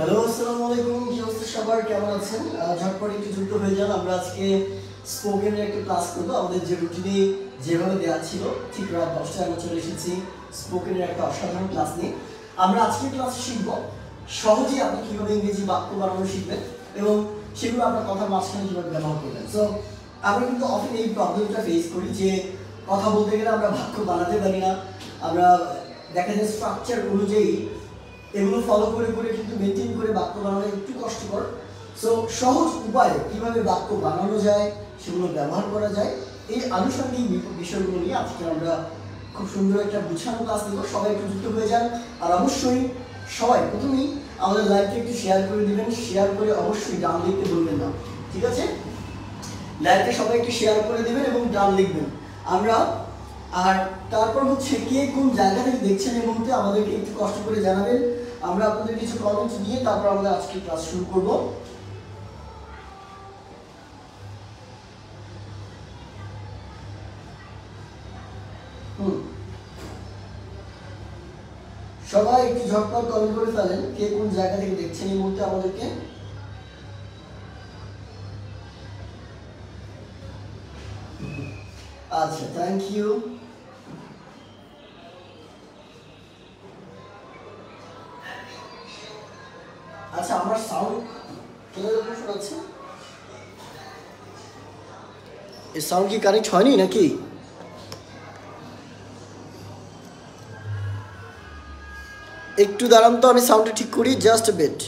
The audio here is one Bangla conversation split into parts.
হ্যালো আসসালামু আলাইকুম কি অবস্থা সবার কেমন আছেন ঝটপট একটু যুক্ত হয়ে যান আমরা আজকে স্পোকেনের একটা ক্লাস করবো আমাদের যে রুটিনে যেভাবে দেওয়া ছিল ঠিক রাত দশটায় আমরা চলে এসেছি স্পোকেনের একটা অসাধারণ ক্লাস নিয়ে আমরা আজকে ক্লাসে শিখবো সহজে আপনি কীভাবে ইংরেজি বাক্য বানানো শিখবেন এবং সেগুলো আপনার কথার মাঝখানে কীভাবে ব্যবহার করবেন সো আমরা কিন্তু অফিন এই প্রবলেমটা ফেস করি যে কথা বলতে গেলে আমরা বাক্য বানাতে পারি না আমরা দেখা যায় স্ট্রাকচার অনুযায়ী এগুলো ফলো করে করে কিন্তু মেনটেন করে বাক্য বানানো একটু কষ্টকর সো সহজ উপায়ে কীভাবে বাক্য বানানো যায় সেগুলো ব্যবহার করা যায় এই আনুষঙ্গিক বিষয়গুলো নিয়ে আজকে আমরা খুব সুন্দর একটা গুছানো ক্লাস দেবো সবাই একটু যুক্ত হয়ে যান আর অবশ্যই সবাই প্রথমেই আমাদের লাইভকে একটু শেয়ার করে দেবেন শেয়ার করে অবশ্যই ডান লিখতে বলবেন না ঠিক আছে লাইভকে সবাই একটু শেয়ার করে দেবেন এবং ডান লিখবেন আমরা আর তারপর হচ্ছে কে কোন জায়গা থেকে দেখছেন এই মুহূর্তে আমাদেরকে একটু কষ্ট করে জানাবেন আমরা আপনাদের কিছু কমেন্টস দিয়ে তারপর আমাদের আজকে ক্লাস শুরু করবো সবাই একটু ঝটপট কমেন্ট করে ফেলেন কে কোন জায়গা থেকে দেখছেন এই মুহূর্তে আমাদেরকে আচ্ছা থ্যাংক ইউ আচ্ছা সাউন্ড এই সাউন্ড কি কানেক্ট হয়নি নাকি একটু দাঁড়ান তো আমি সাউন্ডটা ঠিক করি জাস্ট বেট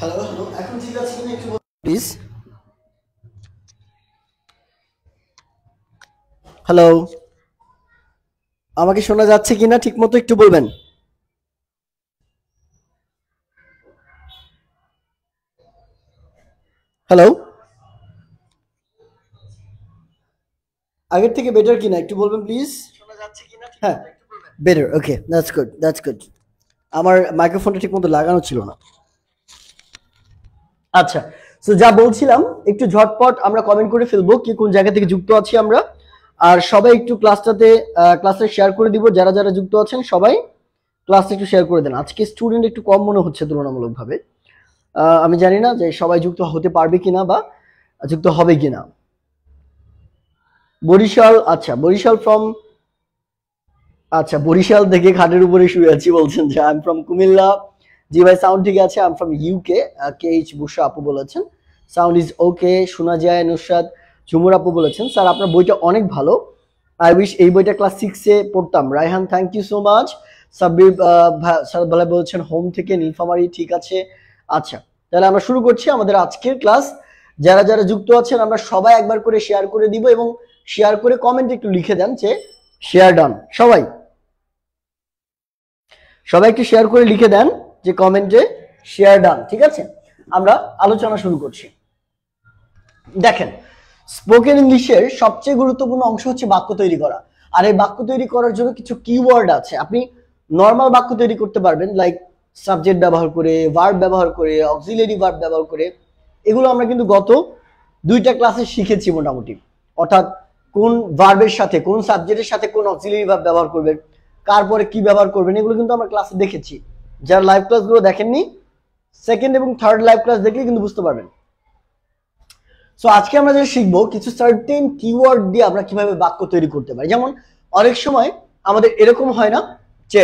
হ্যালো হ্যালো এখন ঠিক আছে কিনা একটু প্লিজ হ্যালো আমাকে শোনা যাচ্ছে কিনা ঠিক মতো একটু বলবেন হ্যালো আগের থেকে বেটার কিনা একটু বলবেন প্লিজ হ্যাঁ better okay that's good that's good আমার মাইক্রোফোনটা ঠিক মতো লাগানো ছিল না আচ্ছা তো যা বলছিলাম একটু ঝটপট আমরা কমেন্ট করে ফেলবো কি কোন জায়গা থেকে যুক্ত আছি আমরা আর সবাই একটু ক্লাসটাতে ক্লাসে শেয়ার করে দিব যারা যারা যুক্ত আছেন সবাই ক্লাসে একটু শেয়ার করে দেন আজকে স্টুডেন্ট একটু কম মনে হচ্ছে তুলনামূলকভাবে আমি জানি না যে সবাই যুক্ত হতে পারবে কিনা বা যুক্ত হবে কিনা বরিশাল আচ্ছা বরিশাল ফ্রম আচ্ছা বরিশাল থেকে খাটের উপরে শুয়ে আছি বলছেন যে আই এম ফ্রম কুমিল্লা জি ভাই সাউন্ড ঠিক আছে I am from UK K H বুসা আপু বলেছেন সাউন্ড ইজ ওকে শোনা যায় নুসাদ ঝুমুর আপু বলেছেন স্যার আপনার বইটা অনেক ভালো আই উইশ এই বইটা ক্লাস সিক্সে পড়তাম Raihan thank you so much Sabbir sir ভালাই বলছেন হোম থেকে নীলফামারি ঠিক আছে আচ্ছা তাহলে আমরা শুরু করছি আমাদের আজকের ক্লাস যারা যারা যুক্ত আছেন আমরা সবাই একবার করে শেয়ার করে দিব এবং শেয়ার করে কমেন্ট একটু লিখে দেন যে শেয়ার ডান সবাই সবাই একটু শেয়ার করে লিখে দেন যে কমেন্টে শেয়ার ডান ঠিক আছে আমরা আলোচনা শুরু করছি দেখেন স্পোকেন ইংলিশের সবচেয়ে গুরুত্বপূর্ণ অংশ হচ্ছে বাক্য তৈরি করা আর এই বাক্য তৈরি করার জন্য কিছু কিওয়ার্ড আছে আপনি নর্মাল বাক্য তৈরি করতে পারবেন লাইক সাবজেক্ট ব্যবহার করে ভার্ব ব্যবহার করে অক্সিলারি ভার্ব ব্যবহার করে এগুলো আমরা কিন্তু গত দুইটা ক্লাসে শিখেছি মোটামুটি অর্থাৎ কোন ভার্বের সাথে কোন সাবজেক্টের সাথে কোন অক্সিলারি ভার্ব ব্যবহার করবেন কার পরে কি ব্যবহার করবেন এগুলো কিন্তু আমরা ক্লাসে দেখেছি যারা লাইভ ক্লাসগুলো দেখেননি সেকেন্ড এবং থার্ড লাইভ ক্লাস দেখলে কিন্তু বুঝতে পারবেন সো আজকে আমরা যেটা শিখবো কিছু সার্টেন কিওয়ার্ড দিয়ে আমরা কিভাবে বাক্য তৈরি করতে পারি যেমন অনেক সময় আমাদের এরকম হয় না যে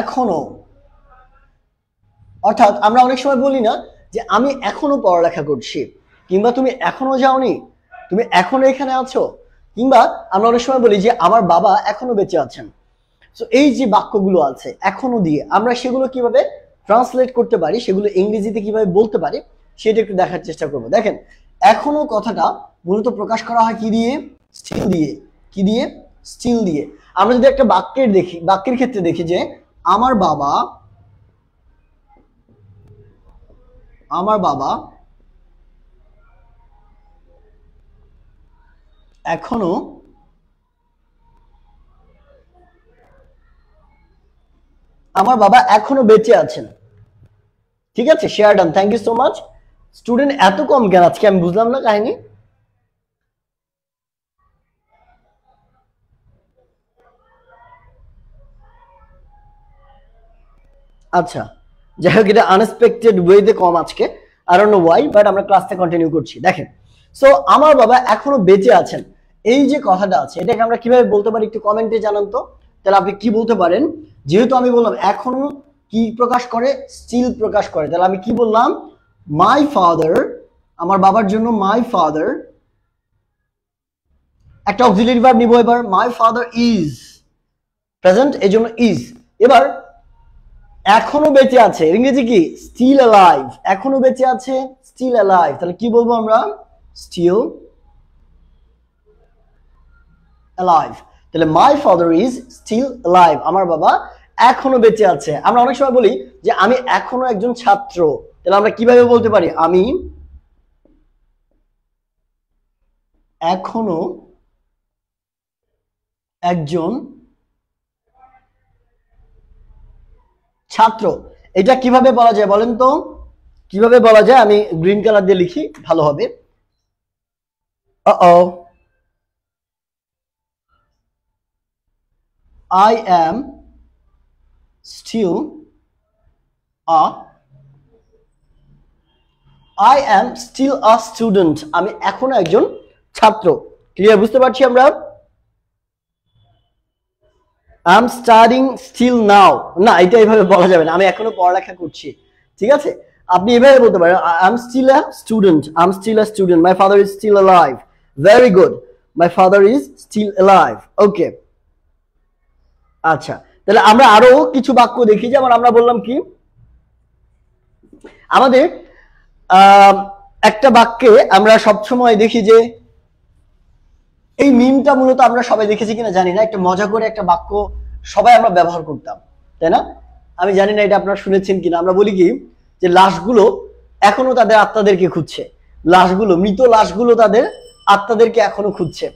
এখনো অর্থাৎ আমরা অনেক সময় বলি না যে আমি এখনো পড়ালেখা করছি কিংবা তুমি এখনো যাওনি তুমি এখনো এখানে আছো কিংবা আমরা অনেক সময় বলি যে আমার বাবা এখনো বেঁচে আছেন তো এই যে বাক্যগুলো আছে এখনো দিয়ে আমরা সেগুলো কিভাবে ট্রান্সলেট করতে পারি সেগুলো ইংরেজিতে কিভাবে বলতে পারি সেটা একটু দেখার চেষ্টা করব দেখেন এখনো কথাটা মূলত প্রকাশ করা হয় কি দিয়ে স্টিল দিয়ে কি দিয়ে স্টিল দিয়ে আমরা যদি একটা বাক্যের দেখি বাক্যের ক্ষেত্রে দেখি যে আমার বাবা আমার বাবা এখনো আমার বাবা এখনো বেঁচে আছেন ঠিক আছে share done thank you so much student এত কম জ্ঞান আজকে আমি বুঝলাম না কাহিনী আচ্ছা যাই হোক এটা আনএক্সপেক্টেড ওয়েতে কম আজকে আর অন্য ওয়াই বাট আমরা ক্লাসটা কন্টিনিউ করছি দেখেন সো আমার বাবা এখনো বেঁচে আছেন এই যে কথাটা আছে এটাকে আমরা কিভাবে বলতে পারি একটু কমেন্টে জানান তো তাহলে আপনি কি বলতে পারেন যেহেতু আমি বললাম এখনো কি প্রকাশ করে স্টিল প্রকাশ করে তাহলে আমি কি বললাম মাই ফাদার আমার বাবার জন্য মাই ফাদার একটা অক্সিলিটি ভার্ব নিব এবার মাই ফাদার ইজ প্রেজেন্ট এই জন্য ইজ এবার এখনো বেঁচে আছে ইংরেজি কি স্টিল অ্যালাইভ এখনো বেঁচে আছে স্টিল অ্যালাইভ তাহলে কি বলবো আমরা স্টিল অ্যালাইভ তাহলে my father is still live আমার বাবা এখনো বেঁচে আছে আমরা অনেক সময় বলি যে আমি এখনো একজন ছাত্র তাহলে আমরা কিভাবে বলতে পারি আমি এখনো একজন ছাত্র এটা কিভাবে বলা যায় বলেন তো কিভাবে বলা যায় আমি গ্রিন কালার দিয়ে লিখি ভালো হবে ও I am still a I am still a student আমি এখনো একজন ছাত্র ক্লিয়ার বুঝতে পারছি আমরা I am studying still now না এটা এইভাবে বলা যাবে না আমি এখনো পড়ালেখা করছি ঠিক আছে আপনি এভাবে বলতে পারেন I am still a student I am still a student my father is still alive very good my father is still alive okay আচ্ছা তাহলে আমরা আরো কিছু বাক্য দেখি যেমন আমরা বললাম কি আমাদের একটা বাক্যে আমরা সবসময় দেখি যে এই মিমটা মূলত আমরা সবাই দেখেছি কিনা জানি না একটা মজা করে একটা বাক্য সবাই আমরা ব্যবহার করতাম তাই না আমি জানি না এটা আপনারা শুনেছেন কিনা আমরা বলি কি যে লাশগুলো এখনো তাদের আত্মাদেরকে খুঁজছে লাশগুলো মৃত লাশগুলো তাদের আত্মাদেরকে এখনো খুঁজছে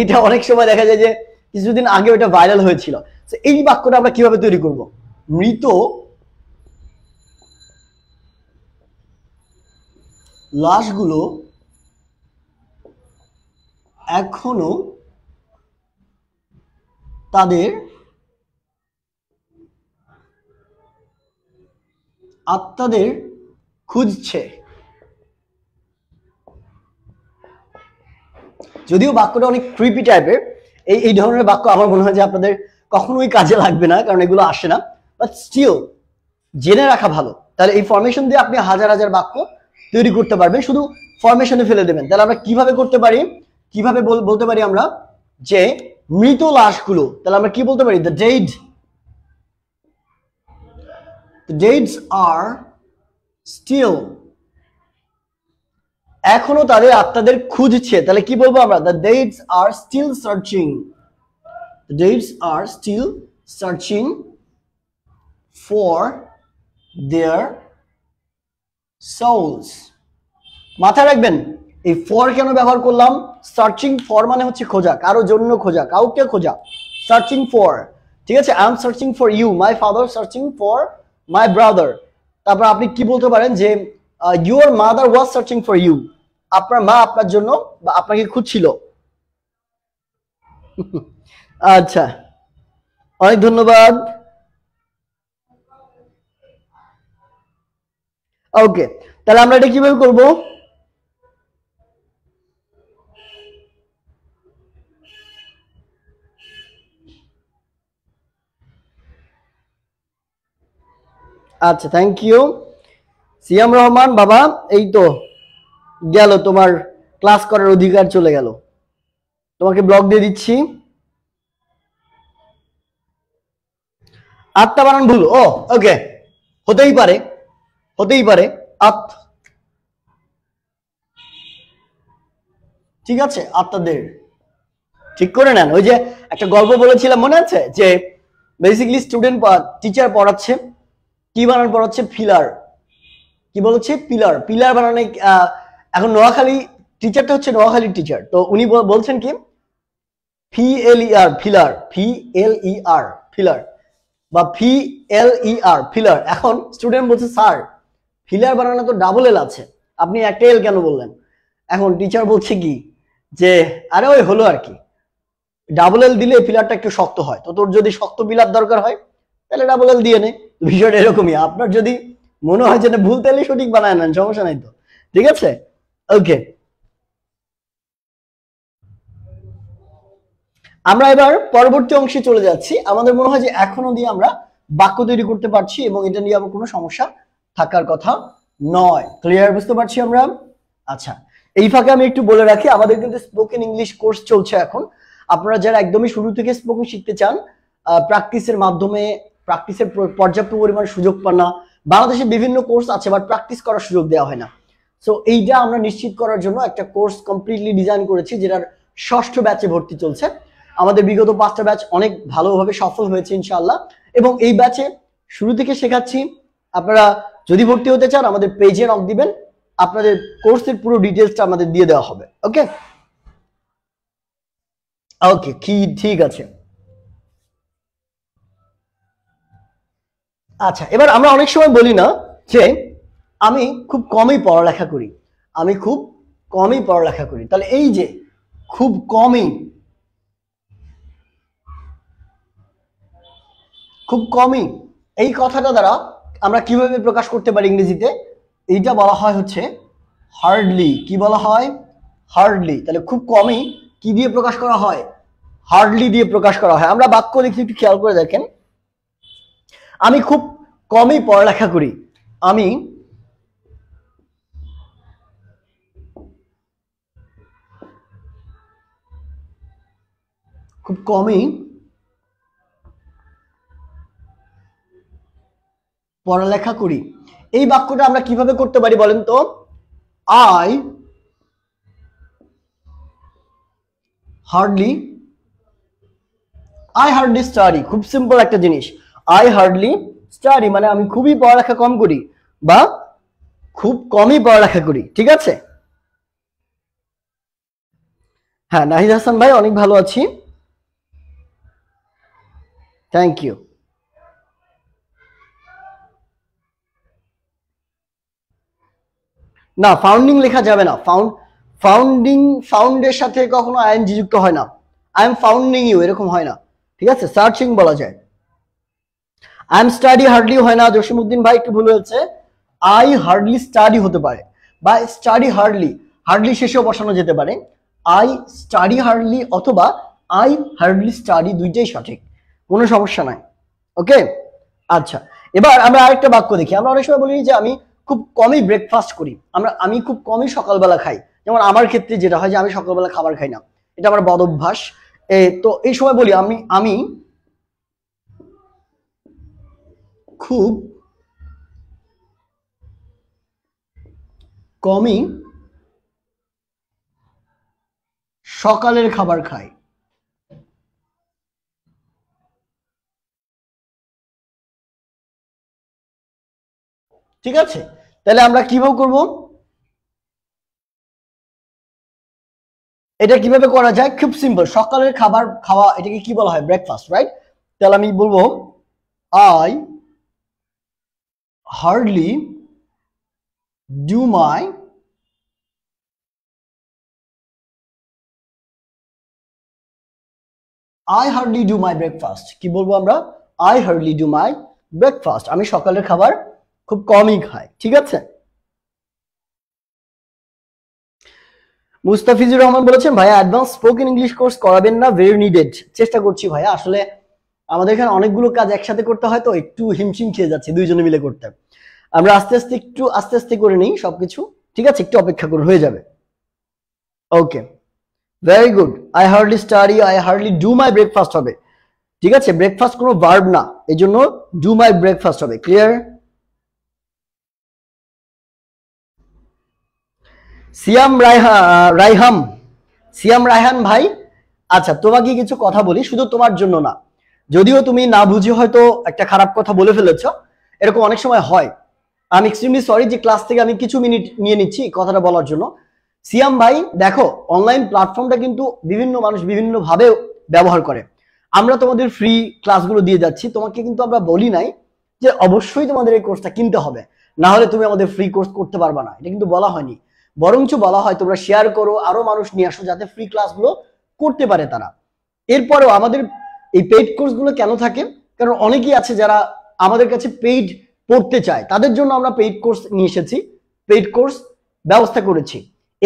এটা অনেক সময় দেখা যায় যে কিছুদিন আগে ওটা ভাইরাল হয়েছিল এই বাক্যটা আমরা কিভাবে তৈরি করব মৃত লাশগুলো এখনো তাদের আত্মাদের খুঁজছে যদিও বাক্যটা অনেক ক্রিপি টাইপের এই এই ধরনের বাক্য আমার মনে হয় যে আপনাদের কখনোই কাজে লাগবে না কারণ এগুলো আসে না বাট স্টিল জেনে রাখা ভালো তাহলে এই ফরমেশন দিয়ে আপনি হাজার হাজার বাক্য তৈরি করতে পারবেন শুধু ফরমেশনে ফেলে দেবেন তাহলে আমরা কিভাবে করতে পারি কিভাবে বলতে পারি আমরা যে মৃত লাশগুলো তাহলে আমরা কি বলতে পারি the dead deads are still এখনো তাদের আত্মাদের খুঁজছে তাহলে কি বলবো আমরা the deads are still searching Raids are still searching for their souls. মাথায় রাখবেন এই ফর কেন ব্যবহার করলাম সার্চিং ফর মানে হচ্ছে খোঁজা কারো জন্য খোঁজা কাউকে খোঁজা সার্চিং ফর ঠিক আছে I am searching for you my father searching for my brother তারপর আপনি কি বলতে পারেন যে your mother was searching for you আপনার মা আপনার জন্য বা আপনাকে খুঁজছিল আচ্ছা অনেক ধন্যবাদ ওকে তাহলে আমরা এটা কিভাবে করব আচ্ছা থ্যাংক ইউ সিয়াম রহমান বাবা এই তো গেল তোমার ক্লাস করার অধিকার চলে গেল তোমাকে ব্লগ দিয়ে দিচ্ছি আত্মা বানান ভুল ও ওকে হতেই পারে হতেই পারে আত ঠিক আছে আত্মাদের ঠিক করে নেন ওই যে একটা গল্প বলেছিলাম মনে আছে যে বেসিকলি স্টুডেন্ট টিচার পড়াচ্ছে কি বানান পড়াচ্ছে ফিলার কি বলছে পিলার পিলার বানানে এখন নোয়াখালী টিচারটা হচ্ছে নোয়াখালী টিচার তো উনি বলছেন কি ফি এল ই আর ফিলার ফি এল ই আর ফিলার বা F L E R filler এখন স্টুডেন্ট বলছে স্যার ফিলার বানানো তো ডাবল এল আছে আপনি একটা এল কেন বললেন এখন টিচার বলছে কি যে আরে ওই হলো আর কি ডাবল এল দিলে ফিলারটা একটু শক্ত হয় তো তোর যদি শক্ত বিলার দরকার হয় তাহলে ডাবল এল দিয়ে নে বিষয়টা এরকমই আপনার যদি মনে হয় যে ভুল তাহলে সঠিক বানায় নেন সমস্যা নাই তো ঠিক আছে ওকে আমরা এবার পরবর্তী অংশে চলে যাচ্ছি আমাদের মনে হয় যে এখনো দিয়ে আমরা বাক্য তৈরি করতে পারছি এবং এটা নিয়ে আমার কোনো সমস্যা থাকার কথা নয় ক্লিয়ার বুঝতে পারছি আমরা আচ্ছা এই ফাঁকে আমি একটু বলে রাখি আমাদের কিন্তু স্পোকেন ইংলিশ কোর্স চলছে এখন আপনারা যারা একদমই শুরু থেকে স্পোকেন শিখতে চান প্র্যাকটিসের মাধ্যমে প্র্যাকটিসের পর্যাপ্ত পরিমাণ সুযোগ পান না বাংলাদেশে বিভিন্ন কোর্স আছে বাট প্র্যাকটিস করার সুযোগ দেওয়া হয় না সো এইটা আমরা নিশ্চিত করার জন্য একটা কোর্স কমপ্লিটলি ডিজাইন করেছি যেটার ষষ্ঠ ব্যাচে ভর্তি চলছে আমাদের বিগত পাঁচটা ব্যাচ অনেক ভালোভাবে সফল হয়েছে ইনশাল্লাহ এবং এই ব্যাচে শুরু থেকে শেখাচ্ছি আপনারা যদি ভর্তি হতে চান আমাদের পেজে নক দিবেন আপনাদের কোর্সের পুরো ডিটেলসটা আমাদের দিয়ে দেওয়া হবে ওকে ওকে কি ঠিক আছে আচ্ছা এবার আমরা অনেক সময় বলি না যে আমি খুব কমই পড়ালেখা করি আমি খুব কমই পড়ালেখা করি তাহলে এই যে খুব কমই খুব কমই এই কথাটা দ্বারা আমরা কিভাবে প্রকাশ করতে পারি ইংরেজিতে এইটা বলা হয় হচ্ছে হার্ডলি কি বলা হয় হার্ডলি তাহলে খুব কমই কি দিয়ে প্রকাশ করা হয় হার্ডলি দিয়ে প্রকাশ করা হয় আমরা বাক্য লিখতে একটু খেয়াল করে দেখেন আমি খুব কমই পড়ালেখা করি আমি খুব কমই পড়ালেখা করি এই বাক্যটা আমরা কিভাবে করতে পারি বলেন তো I hardly I hardly study খুব সিম্পল একটা জিনিস আই হার্ডলি স্টাডি মানে আমি খুবই পড়ালেখা কম করি বা খুব কমই পড়ালেখা করি ঠিক আছে হ্যাঁ নাহিদ হাসান ভাই অনেক ভালো আছি থ্যাংক ইউ না ফাউন্ডিং লেখা যাবে না ফাউন্ড ফাউন্ডিং ফাউন্ডের সাথে কখনো আইএনজি যুক্ত হয় না আই এম ফাউন্ডিং ইউ এরকম হয় না ঠিক আছে সার্চিং বলা যায় আই এম স্টাডি হার্ডলি হয় না জসিমুদ্দিন ভাই একটু ভুল হয়েছে আই হার্ডলি স্টাডি হতে পারে বা স্টাডি হার্ডলি হার্ডলি শেষেও বসানো যেতে পারে আই স্টাডি হার্ডলি অথবা আই হার্ডলি স্টাডি দুইটাই সঠিক কোনো সমস্যা নাই ওকে আচ্ছা এবার আমরা আরেকটা বাক্য দেখি আমরা অনেক সময় বলি যে আমি খুব কমই ব্রেকফাস্ট করি আমরা আমি খুব কমই সকালবেলা খাই যেমন আমার ক্ষেত্রে যেটা হয় যে আমি সকালবেলা খাবার খাই না এটা আমার বদ অভ্যাস তো এই সময় বলি আমি আমি খুব কমই সকালের খাবার খাই ঠিক আছে তাহলে আমরা কিভাবে করব এটা কিভাবে করা যায় খুব সিম্পল সকালের খাবার খাওয়া এটাকে কি বলা হয় ব্রেকফাস্ট রাইট তাহলে আমি বলবো I hardly do my I hardly do my breakfast কি বলবো আমরা I hardly do my breakfast আমি সকালের খাবার খুব কমই খায় ঠিক আছে মুস্তাফিজুর রহমান বলেছেন ভাইয়া অ্যাডভান্স স্পোকেন ইংলিশ কোর্স করাবেন না ভেরি নিডেড চেষ্টা করছি ভাইয়া আসলে আমাদের এখানে অনেকগুলো কাজ একসাথে করতে হয় তো একটু হিমশিম খেয়ে যাচ্ছে দুইজনে মিলে করতে আমরা আস্তে আস্তে একটু আস্তে আস্তে করে নিই সবকিছু ঠিক আছে একটু অপেক্ষা করে হয়ে যাবে okay very good I hardly study I hardly do my breakfast হবে ঠিক আছে ব্রেকফাস্ট কোনো ভার্ব না এই জন্য ডু মাই ব্রেকফাস্ট হবে ক্লিয়ার সিয়াম রাইহা রাইহাম সিয়াম রায়হান ভাই আচ্ছা তোমাকে কিছু কথা বলি শুধু তোমার জন্য না যদিও তুমি না বুঝে হয়তো একটা খারাপ কথা বলে ফেলেছ এরকম অনেক সময় হয় আমি এক্সট্রিমলি সরি যে ক্লাস থেকে আমি কিছু মিনিট নিয়ে নিচ্ছি কথাটা বলার জন্য সিয়াম ভাই দেখো অনলাইন প্ল্যাটফর্মটা কিন্তু বিভিন্ন মানুষ বিভিন্নভাবে ব্যবহার করে আমরা তোমাদের ফ্রি ক্লাসগুলো দিয়ে যাচ্ছি তোমাকে কিন্তু আমরা বলি নাই যে অবশ্যই তোমাদের এই কোর্সটা কিনতে হবে না হলে তুমি আমাদের ফ্রি কোর্স করতে পারবা না এটা কিন্তু বলা হয়নি বরঞ্চ বলা হয় তোমরা শেয়ার করো আরো মানুষ নিয়ে আসো যাতে ফ্রি ক্লাসগুলো করতে পারে তারা এরপরেও আমাদের এই পেইড কোর্সগুলো কেন থাকে কারণ অনেকেই আছে যারা আমাদের কাছে পেইড পড়তে চায় তাদের জন্য আমরা পেইড কোর্স নিয়ে এসেছি পেইড কোর্স ব্যবস্থা করেছি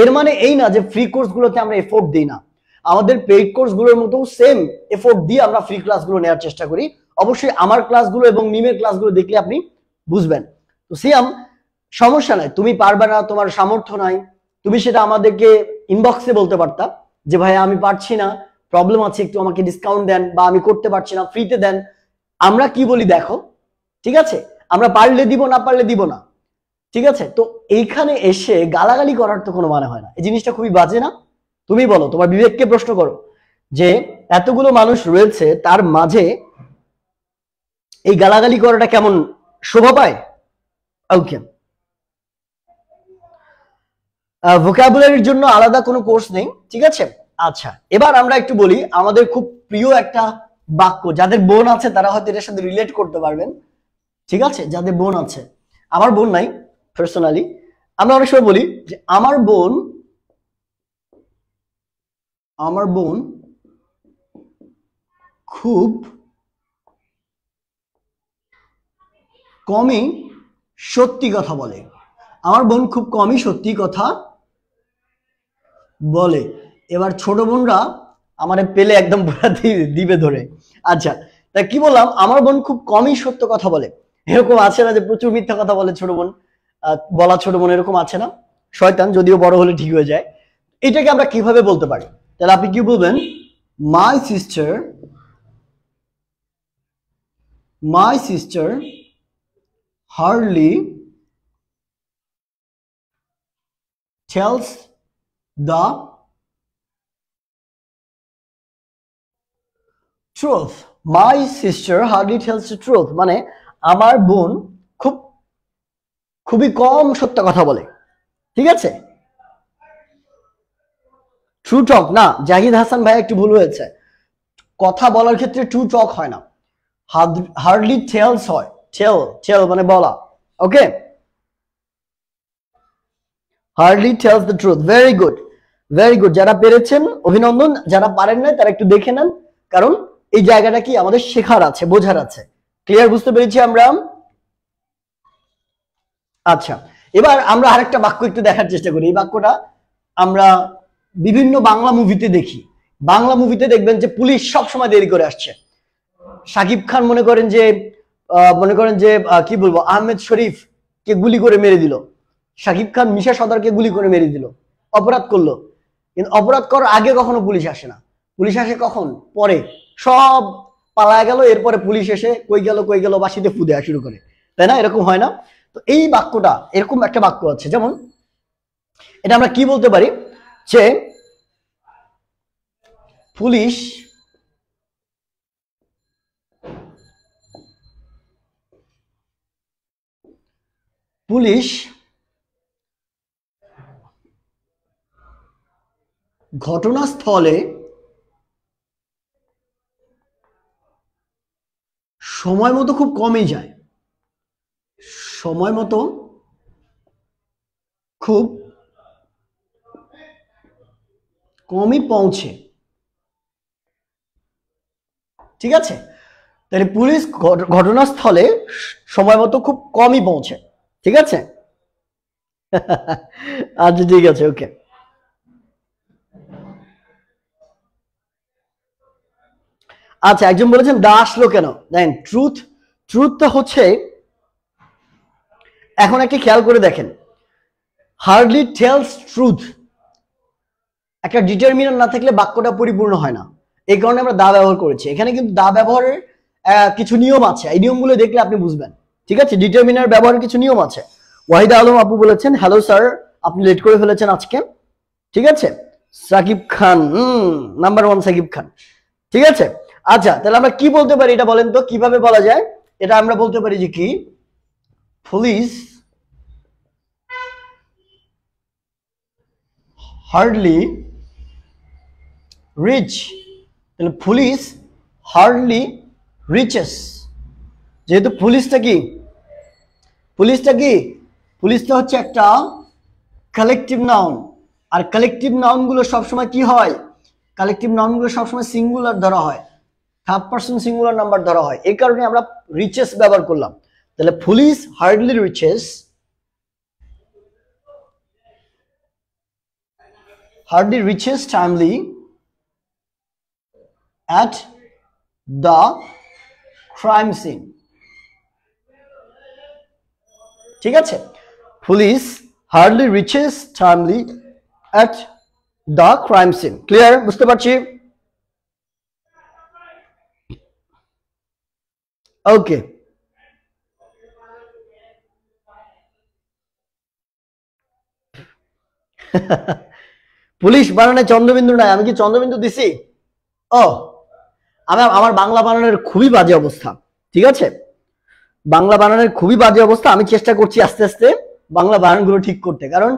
এর মানে এই না যে ফ্রি কোর্সগুলোতে আমরা এফোর্ট দিই না আমাদের পেইড কোর্সগুলোর মতো সেম এফোর্ট দিয়ে আমরা ফ্রি ক্লাসগুলো নেওয়ার চেষ্টা করি অবশ্যই আমার ক্লাসগুলো এবং মিমের ক্লাসগুলো দেখলে আপনি বুঝবেন তো সিয়াম সমস্যা নাই তুমি পারবে না তোমার সামর্থ্য নাই তুমি সেটা আমাদেরকে ইনবক্সে বলতে পারতা যে ভাই আমি পারছি না প্রবলেম আছে একটু আমাকে ডিসকাউন্ট দেন বা আমি করতে পারছি না ফ্রিতে দেন আমরা কি বলি দেখো ঠিক আছে আমরা পারলে দিব না পারলে দিব না ঠিক আছে তো এইখানে এসে গালাগালি করার তো কোনো মানে হয় না এই জিনিসটা খুবই বাজে না তুমি বলো তোমার বিবেককে প্রশ্ন করো যে এতগুলো মানুষ রয়েছে তার মাঝে এই গালাগালি করাটা কেমন শোভা পায় ওকে ভোকাবুলারির জন্য আলাদা কোনো কোর্স নেই ঠিক আছে আচ্ছা এবার আমরা একটু বলি আমাদের খুব প্রিয় একটা বাক্য যাদের বোন আছে তারা হয়তো এটার সাথে রিলেট করতে পারবেন ঠিক আছে যাদের বোন আছে আমার বোন নাই পার্সোনালি আমরা অনেক সময় বলি যে আমার বোন আমার বোন খুব কমই সত্যি কথা বলে আমার বোন খুব কমই সত্যি কথা বলে এবার ছোট বোনরা আমার পেলে একদম দিবে ধরে আচ্ছা তা কি বললাম আমার বোন খুব কমই সত্য কথা বলে এরকম আছে না যে প্রচুর মিথ্যা কথা বলে ছোট বোন বলা ছোট বোন এরকম আছে না শয়তান যদিও বড় হলে ঠিক হয়ে যায় এটাকে আমরা কিভাবে বলতে পারি তাহলে আপনি কি বলবেন my sister my sister hardly tells the truth my sister hardly tells truth মানে আমার বোন খুব খুবই কম সত্য কথা বলে ঠিক আছে ট্রু টক না জাহিদ হাসান ভাই একটু ভুল হয়েছে কথা বলার ক্ষেত্রে ট্রু টক হয় না হার্ডলি টেলস হয় টেল টেল মানে বলা okay hardly tells the truth very good very good যারা পেরেছেন অভিনন্দন যারা পারেন নাই তারা একটু দেখে নেন কারণ এই জায়গাটা কি আমাদের শেখার আছে বোঝার আছে ক্লিয়ার বুঝতে পেরেছি আমরা আচ্ছা এবার আমরা আরেকটা বাক্য একটু দেখার চেষ্টা করি এই বাক্যটা আমরা বিভিন্ন বাংলা মুভিতে দেখি বাংলা মুভিতে দেখবেন যে পুলিশ সব সময় দেরি করে আসছে সাকিব খান মনে করেন যে মনে করেন যে কি বলবো আহমেদ শরীফ কে গুলি করে মেরে দিল সাকিব খান মিশা সদরকে গুলি করে মেরে দিল অপরাধ করলো কিন্তু অপরাধ করার আগে কখনো পুলিশ আসে না পুলিশ আসে কখন পরে সব পালায় গেল এরপরে পুলিশ এসে কই গেল কই গেল বাসিতে ফু দেওয়া শুরু করে তাই না এরকম হয় না তো এই বাক্যটা এরকম একটা বাক্য আছে যেমন এটা আমরা কি বলতে পারি যে পুলিশ পুলিশ ঘটনাস্থলে সময় মতো খুব কমই যায় সময় মতো খুব কমই পৌঁছে ঠিক আছে তাহলে পুলিশ ঘটনাস্থলে সময় মতো খুব কমই পৌঁছে ঠিক আছে আচ্ছা ঠিক আছে ওকে আচ্ছা একজন বলেছেন দা আসলো কেন দেখেন ট্রুথ ট্রুথটা হচ্ছে এখন একটা খেয়াল করে দেখেন হার্ডলি টেলস ট্রুথ একটা ডিটারমিনার না থাকলে বাক্যটা পরিপূর্ণ হয় না এই কারণে আমরা দা ব্যবহার করেছি এখানে কিন্তু দা ব্যবহারের কিছু নিয়ম আছে এই নিয়মগুলো দেখলে আপনি বুঝবেন ঠিক আছে ডিটারমিনার ব্যবহারের কিছু নিয়ম আছে ওয়াহিদা আলম আপু বলেছেন হ্যালো স্যার আপনি লেট করে ফেলেছেন আজকে ঠিক আছে সাকিব খান নাম্বার ওয়ান সাকিব খান ঠিক আছে আচ্ছা তাহলে আমরা কি বলতে পারি এটা বলেন তো কিভাবে বলা যায় এটা আমরা বলতে পারি যে কি পুলিশ হার্ডলি রিচ তাহলে পুলিশ হার্ডলি রিচেস যেহেতু পুলিশটা কি পুলিশটা কি পুলিশটা হচ্ছে একটা কালেকটিভ নাউন আর কালেকটিভ নাউনগুলো সবসময় কি হয় কালেকটিভ নাউনগুলো সবসময় সিঙ্গুলার ধরা হয় থার্ড পার্সন সিঙ্গুলার নাম্বার ধরা হয় এই কারণে আমরা রিচেস ব্যবহার করলাম তাহলে police hardly reaches hardly reaches timely at the crime scene ঠিক আছে police hardly reaches timely at the crime scene clear বুঝতে পারছি ওকে পুলিশ বানানে চন্দ্রবিন্দু নাই আমি কি চন্দ্রবিন্দু দিছি ও আমার আমার বাংলা বানানের খুবই বাজে অবস্থা ঠিক আছে বাংলা বানানের খুবই বাজে অবস্থা আমি চেষ্টা করছি আস্তে আস্তে বাংলা বানানগুলো ঠিক করতে কারণ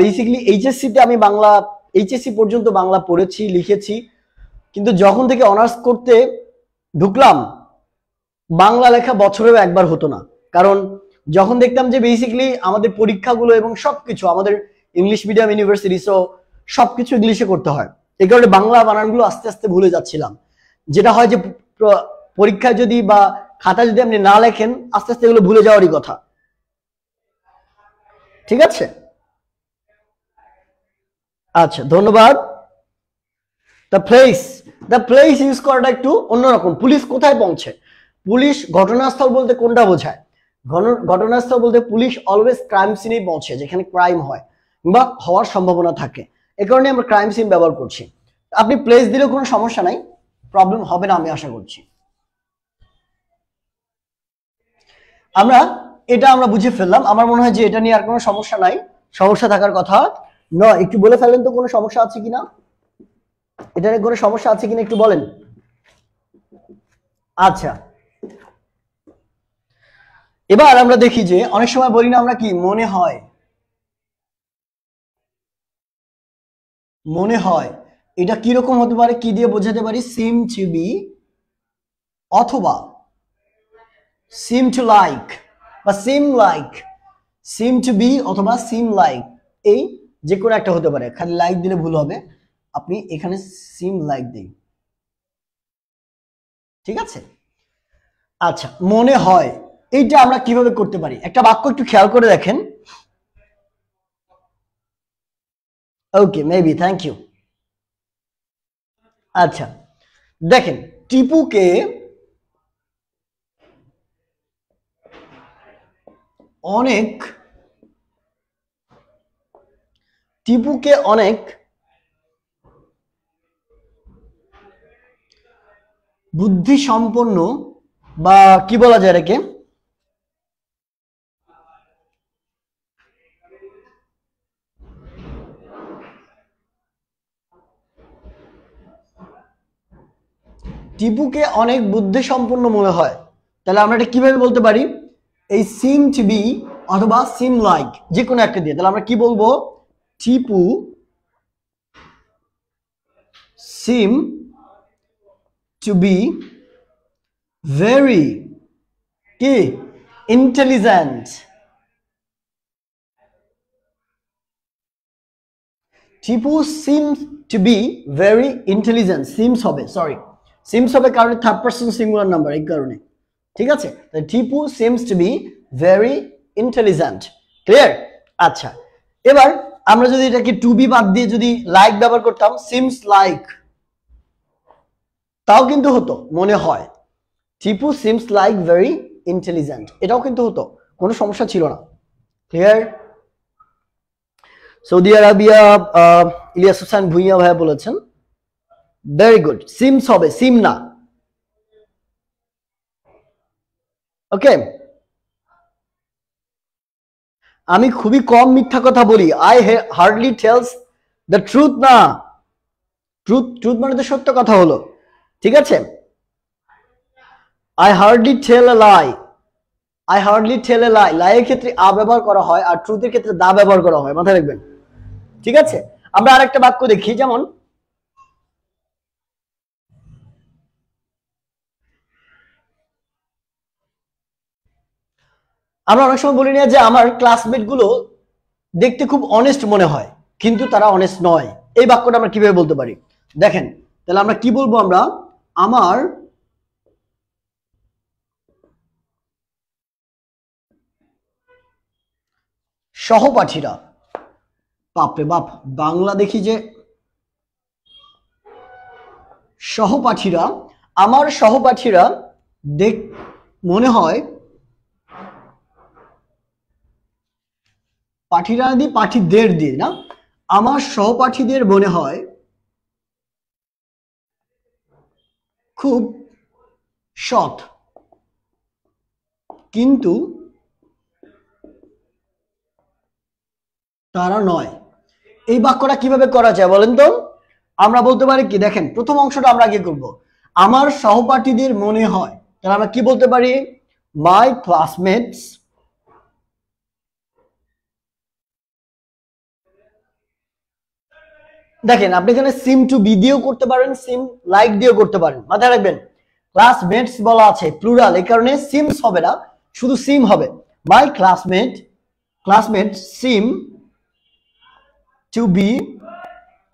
বেসিক্যালি এইচএসসিতে আমি বাংলা এইচএসসি পর্যন্ত বাংলা পড়েছি লিখেছি কিন্তু যখন থেকে অনার্স করতে ঢুকলাম বাংলা লেখা বছরেও একবার হতো না কারণ যখন দেখতাম যে বেসিক্যালি আমাদের পরীক্ষাগুলো এবং সবকিছু আমাদের ইংলিশ মিডিয়াম ইউনিভার্সিটি সো সবকিছু ইংলিশে করতে হয় এই কারণে বাংলা বানানগুলো আস্তে আস্তে ভুলে যাচ্ছিলাম যেটা হয় যে পরীক্ষা যদি বা খাতা যদি আপনি না লেখেন আস্তে আস্তে এগুলো ভুলে যাওয়ারই কথা ঠিক আছে আচ্ছা ধন্যবাদ the place the place use করাটা একটু অন্যরকম পুলিশ কোথায় পৌঁছে পুলিশ ঘটনাস্থল বলতে কোনটা বোঝায় ঘটনাস্থল বলতে পুলিশ অলওয়েজ ক্রাইম সিনে পৌঁছে যেখানে ক্রাইম হয় বা হওয়ার সম্ভাবনা থাকে এ কারণে আমরা ক্রাইম সিন ব্যবহার করছি আপনি প্লেস দিলেও কোনো সমস্যা নাই প্রবলেম হবে না আমি আশা করছি আমরা এটা আমরা বুঝে ফেললাম আমার মনে হয় যে এটা নিয়ে আর কোনো সমস্যা নাই সমস্যা থাকার কথা নয় একটু বলে ফেলেন তো কোনো সমস্যা আছে কিনা এটা নিয়ে কোনো সমস্যা আছে কিনা একটু বলেন আচ্ছা এবার আমরা দেখি যে অনেক সময় বলি না আমরা কি মনে হয় মনে হয় এটা কিরকম হতে পারে কি দিয়ে বোঝাতে পারি সিম টু বি অথবা সিম টু লাইক বা seem like seem to be অথবা সিম লাইক এই যে কোনো একটা হতে পারে খালি লাইক দিলে ভুল হবে আপনি এখানে সিম লাইক দিন ঠিক আছে আচ্ছা মনে হয় এইটা আমরা কিভাবে করতে পারি একটা বাক্য একটু খেয়াল করে দেখেন ওকে মেবি থ্যাংক ইউ আচ্ছা দেখেন টিপুকে অনেক টিপুকে অনেক বুদ্ধিসম্পন্ন বা কি বলা যায় এটাকে টিপুকে অনেক বুদ্ধি সম্পন্ন মনে হয় তাহলে আমরা এটা কিভাবে বলতে পারি এই সিম টু বি অথবা সিম লাইক যে কোনো একটা দিয়ে তাহলে আমরা কি বলবো Tipu seem to be very কি intelligent Tipu seem to be very intelligent seems হবে সরি সিমস হবে কারণে থার্ড পার্সন সিঙ্গুলার নাম্বার এই কারণে ঠিক আছে Tipu seems to be very intelligent clear আচ্ছা এবার আমরা যদি এটাকে টু বি বাদ দিয়ে যদি লাইক ব্যবহার করতাম সিমস লাইক তাও কিন্তু হতো মনে হয় Tipu seems like very intelligent এটাও কিন্তু হতো কোনো সমস্যা ছিল না clear Saudi Arabia Ilias Hussain Bhuiyan ভাইয়া বলেছেন ভেরি গুড সিমস হবে সিম না ওকে আমি খুবই কম মিথ্যা কথা বলি I hardly tells the truth না ট্রুথ ট্রুথ মানে তো সত্য কথা হলো ঠিক আছে I hardly tell a lie I hardly tell a lie লাইয়ের ক্ষেত্রে আ ব্যবহার করা হয় আর ট্রুথের ক্ষেত্রে দা ব্যবহার করা হয় মাথায় রাখবেন ঠিক আছে আমরা আরেকটা বাক্য দেখি যেমন আমরা অনেক সময় বলি না যে আমার ক্লাসমেট গুলো দেখতে খুব অনেস্ট মনে হয় কিন্তু তারা অনেস্ট নয় এই বাক্যটা আমরা কিভাবে বলতে পারি দেখেন তাহলে আমরা কি বলবো আমরা আমার সহপাঠীরা বাপরে বাপ বাংলা দেখি যে সহপাঠীরা আমার সহপাঠীরা দেখ মনে হয় পাঠিরা দি পাঠিদের দিয়ে না আমার সহপাঠীদের মনে হয় খুব সৎ কিন্তু তারা নয় এই বাক্যটা কিভাবে করা যায় বলেন তো আমরা বলতে পারি কি দেখেন প্রথম অংশটা আমরা কি করব আমার সহপাঠীদের মনে হয় তাহলে আমরা কি বলতে পারি মাই ক্লাসমেটস দেখেন আপনি এখানে সিম টু বি দিয়েও করতে পারেন সিম লাইক দিয়েও করতে পারেন মাথায় রাখবেন ক্লাসমেটস বলা আছে প্লুরাল এই কারণে সিমস হবে না শুধু সিম হবে my classmate classmate seem to be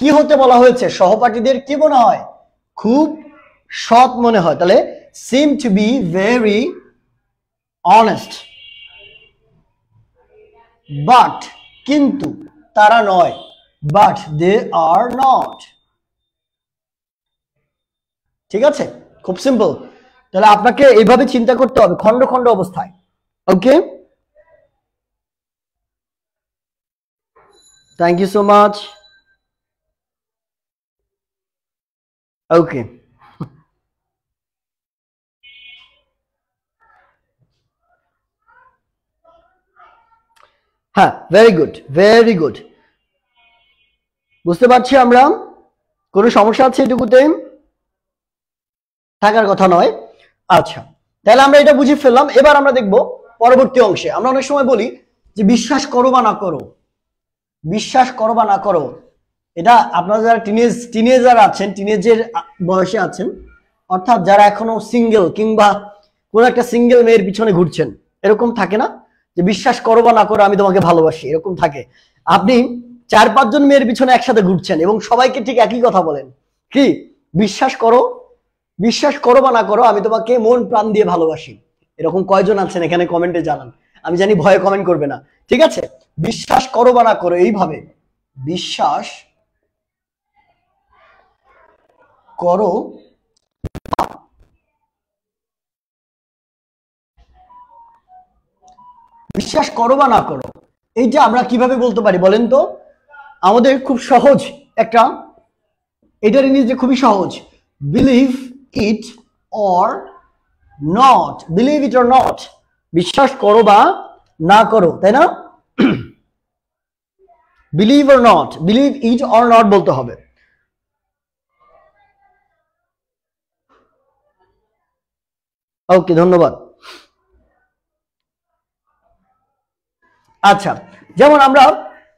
কি হতে বলা হয়েছে সহপাঠীদের কি মনে হয় খুব সৎ মনে হয় তাহলে seem to be very honest but কিন্তু তারা নয় বাট দে আর নট ঠিক আছে খুব সিম্পল তাহলে আপনাকে এইভাবে চিন্তা করতে হবে খন্ড খন্ড অবস্থায় okay thank you so much okay হ্যাঁ ভেরি গুড ভেরি গুড বুঝতে পারছি আমরা কোনো সমস্যা আছে এটুকুতে থাকার কথা নয় আচ্ছা তাহলে আমরা এটা বুঝে ফেললাম এবার আমরা দেখব পরবর্তী অংশে আমরা অনেক সময় বলি যে বিশ্বাস করো বা না করো বিশ্বাস করো বা না করো এটা আপনারা যারা টিনেজ টিনেজার আছেন টিনেজের বয়সে আছেন অর্থাৎ যারা এখনো সিঙ্গেল কিংবা কোনো একটা সিঙ্গেল মেয়ের পিছনে ঘুরছেন এরকম থাকে না যে বিশ্বাস করো বা না করো আমি তোমাকে ভালোবাসি এরকম থাকে আপনি চার পাঁচজন মেয়ের পিছনে একসাথে ঘুরছেন এবং সবাইকে ঠিক একই কথা বলেন কি বিশ্বাস করো বিশ্বাস করো বা না করো আমি তোমাকে মন প্রাণ দিয়ে ভালোবাসি এরকম কয়জন আছেন এখানে কমেন্টে জানান আমি জানি ভয়ে কমেন্ট করবে না ঠিক আছে বিশ্বাস করো বা না করো এইভাবে বিশ্বাস করো বিশ্বাস করো বা না করো এই যে আমরা কিভাবে বলতে পারি বলেন তো আমাদের খুব সহজ একটা এটার ইংলিশ যে খুবই সহজ believe it or not believe it or not বিশ্বাস করো বা না করো তাই না believe or not believe it or not বলতে হবে ওকে ধন্যবাদ আচ্ছা যেমন আমরা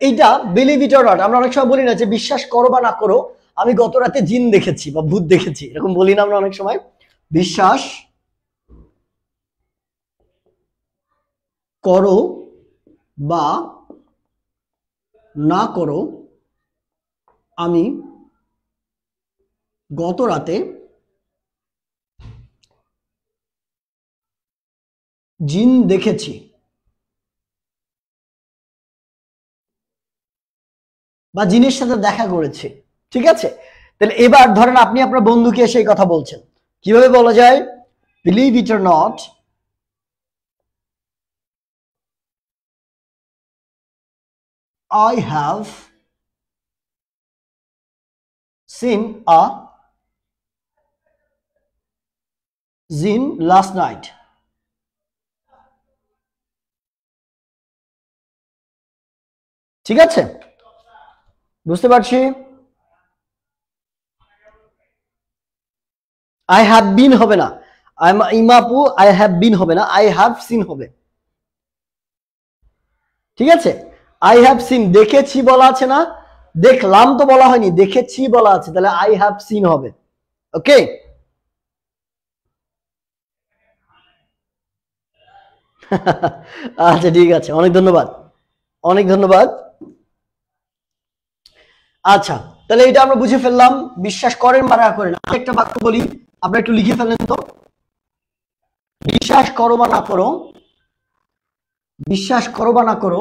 এইটা বিলিভ ইট নট আমরা অনেক সময় বলি না যে বিশ্বাস করো বা না করো আমি গত রাতে জিন দেখেছি বা ভূত দেখেছি এরকম বলি না আমরা অনেক সময় বিশ্বাস করো বা না করো আমি গত রাতে জিন দেখেছি বা জিনিস সাথে দেখা করেছে ঠিক আছে তাহলে এবার ধরেন আপনি আপনার বন্ধুকে এসে কথা বলছেন কিভাবে বলা যায় believe it or not I have seen a jinn last night ঠিক আছে বুঝতে পারছি আই হ্যাভ বিন হবে না ইমাপু আই হ্যাভ বিন হবে না আই হ্যাভ সিন হবে ঠিক আছে আই হ্যাভ সিন দেখেছি বলা আছে না দেখলাম তো বলা হয়নি দেখেছি বলা আছে তাহলে আই হ্যাভ সিন হবে ওকে আচ্ছা ঠিক আছে অনেক ধন্যবাদ অনেক ধন্যবাদ আচ্ছা তাহলে এটা আমরা বুঝে ফেললাম বিশ্বাস করেন বা না করেন আমি একটা বাক্য বলি আপনারা একটু লিখে ফেলেন তো বিশ্বাস করো বা না করো বিশ্বাস করো বা না করো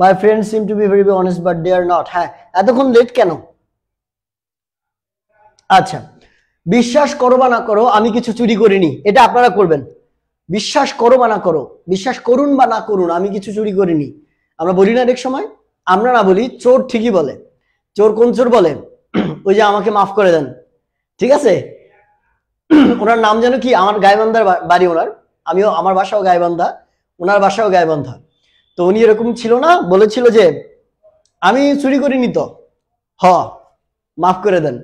my friend seem to be very honest but they are not হ্যাঁ এতক্ষণ লেট কেন আচ্ছা বিশ্বাস করো বা না করো আমি কিছু চুরি করিনি এটা আপনারা করবেন বিশ্বাস করো বা না করো বিশ্বাস করুন বা না করুন আমি কিছু চুরি করিনি আমরা বলি না অনেক সময় আমরা না বলি চোর ঠিকই বলে চোর কোন চোর বলে ওই যে আমাকে মাফ করে দেন ঠিক আছে ওনার নাম যেন কি আমার গায়বান্ধার বাড়ি ওনার আমিও আমার বাসাও গায়বান্ধা ওনার বাসাও গায়বান্ধা তো উনি এরকম ছিল না বলেছিল যে আমি চুরি করিনি তো হ মাফ করে দেন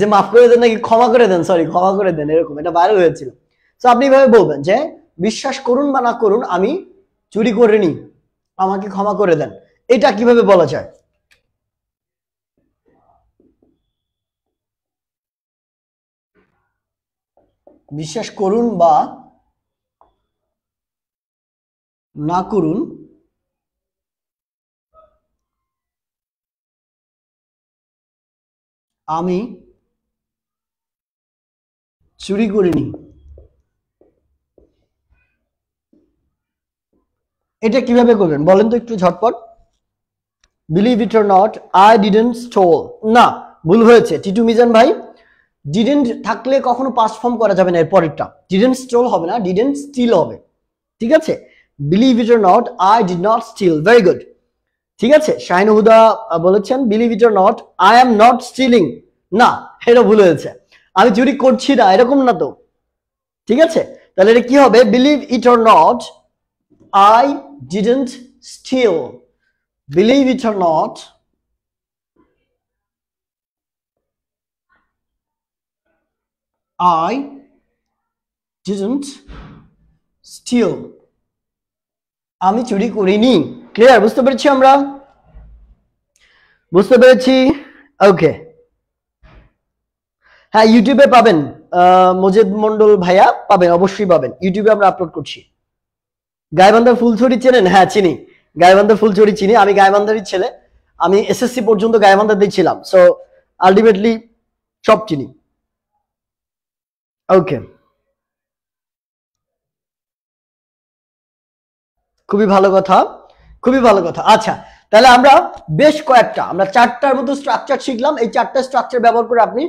যে মাফ করে দেন নাকি ক্ষমা করে দেন সরি ক্ষমা করে দেন এরকম এটা ভাইরাল হয়েছিল তো আপনি এভাবে বলবেন যে বিশ্বাস করুন বা না করুন আমি চুরি করিনি আমাকে ক্ষমা করে দেন এটা কিভাবে বলা যায় বিশ্বাস করুন বা না করুন আমি চুরি করিনি এটা কিভাবে করবেন বলেন তো একটু ঝটপট believe it or not I didn't stole না ভুল হয়েছে টিটু মিজান ভাই ডিডেন্ট থাকলে কখনো পাস ফর্ম করা যাবে না এর পরেরটা ডিডেন্ট স্টোল হবে না ডিডেন্ট স্টিল হবে ঠিক আছে believe it or not I did not still very good ঠিক আছে শাহিন হুদা বলেছেন believe it or not I am not stealing না এটা ভুল হয়েছে আমি চুরি করছি না এরকম না তো ঠিক আছে তাহলে এটা কি হবে believe it or not I didn't steal. Believe it or not, I didn't steal. আমি চুরি করিনি ক্লিয়ার বুঝতে পেরেছি আমরা বুঝতে পেরেছি ওকে হ্যাঁ ইউটিউবে পাবেন মজিদ মন্ডল ভাইয়া পাবেন অবশ্যই পাবেন ইউটিউবে আমরা আপলোড করছি গায়বান্ধার ফুলছড়ি চেনেন হ্যাঁ চিনি গায়বান্ধার ফুলছড়ি চিনি আমি গায়বান্ধারই ছেলে আমি এসএসসি পর্যন্ত গায়বান্ধাতেই ছিলাম সো আলটিমেটলি সব চিনি ওকে খুবই ভালো কথা খুবই ভালো কথা আচ্ছা তাহলে আমরা বেশ কয়েকটা আমরা চারটার মতো স্ট্রাকচার শিখলাম এই চারটা স্ট্রাকচার ব্যবহার করে আপনি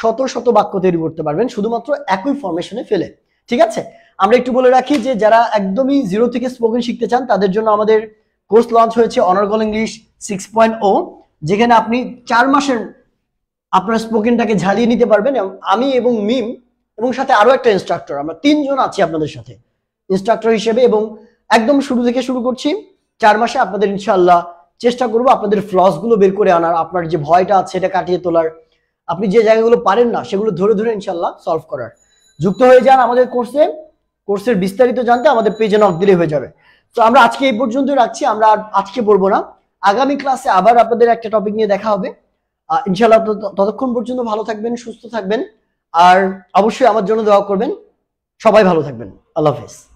শত শত বাক্য তৈরি করতে পারবেন শুধুমাত্র একই ফরমেশনে ফেলে ঠিক আছে আমরা একটু বলে রাখি যে যারা একদমই জিরো থেকে স্পোকেন শিখতে চান তাদের জন্য আমাদের কোর্স লঞ্চ হয়েছে অনার্গল ইংলিশ সিক্স পয়েন্ট ও যেখানে আপনি চার মাসের আপনার স্পোকেনটাকে ঝালিয়ে নিতে পারবেন আমি এবং মিম এবং সাথে আরও একটা ইনস্ট্রাক্টর আমরা তিনজন আছি আপনাদের সাথে ইনস্ট্রাক্টর হিসেবে এবং একদম শুরু থেকে শুরু করছি চার মাসে আপনাদের ইনশাল্লাহ চেষ্টা করব আপনাদের ফ্লসগুলো বের করে আনার আপনার যে ভয়টা আছে এটা কাটিয়ে তোলার আপনি যে জায়গাগুলো পারেন না সেগুলো ধরে ধরে ইনশাল্লাহ সলভ করার যুক্ত হয়ে যান আমাদের কোর্সে কোর্সের বিস্তারিত জানতে আমাদের পেজে নক দিলে হয়ে যাবে তো আমরা আজকে এই পর্যন্ত রাখছি আমরা আজকে বলবো না আগামী ক্লাসে আবার আপনাদের একটা টপিক নিয়ে দেখা হবে ইনশাল্লাহ ততক্ষণ পর্যন্ত ভালো থাকবেন সুস্থ থাকবেন আর অবশ্যই আমার জন্য দোয়া করবেন সবাই ভালো থাকবেন আল্লাহ হাফেজ